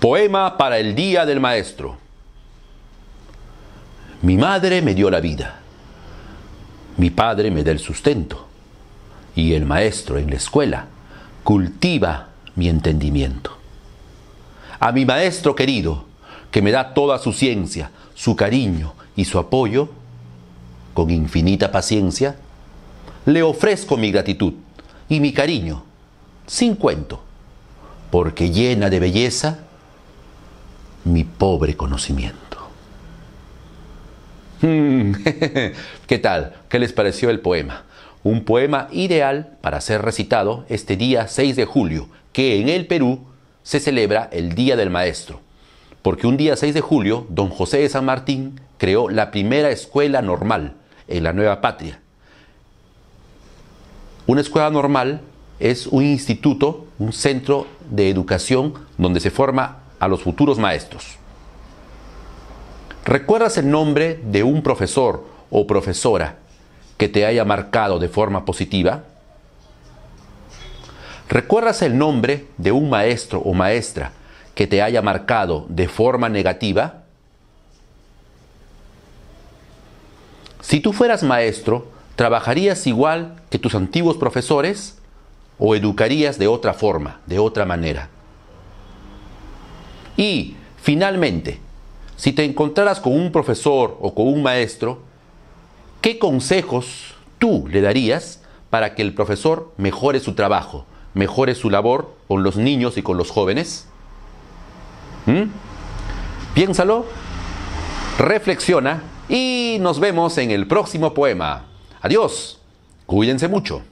Poema para el Día del Maestro. Mi madre me dio la vida, mi padre me da el sustento y el maestro en la escuela cultiva mi entendimiento. A mi maestro querido, que me da toda su ciencia, su cariño y su apoyo, con infinita paciencia, le ofrezco mi gratitud y mi cariño, sin cuento, porque llena de belleza, mi pobre conocimiento. Hmm. ¿Qué tal? ¿Qué les pareció el poema? Un poema ideal para ser recitado este día 6 de julio, que en el Perú se celebra el Día del Maestro, porque un día 6 de julio, don José de San Martín creó la primera escuela normal en la nueva patria. Una escuela normal es un instituto, un centro de educación donde se forma a los futuros maestros. ¿Recuerdas el nombre de un profesor o profesora que te haya marcado de forma positiva? ¿Recuerdas el nombre de un maestro o maestra que te haya marcado de forma negativa? Si tú fueras maestro, ¿trabajarías igual que tus antiguos profesores o educarías de otra forma, de otra manera? Y finalmente, si te encontraras con un profesor o con un maestro, ¿qué consejos tú le darías para que el profesor mejore su trabajo, mejore su labor con los niños y con los jóvenes? ¿Mm? Piénsalo, reflexiona y nos vemos en el próximo poema. Adiós, cuídense mucho.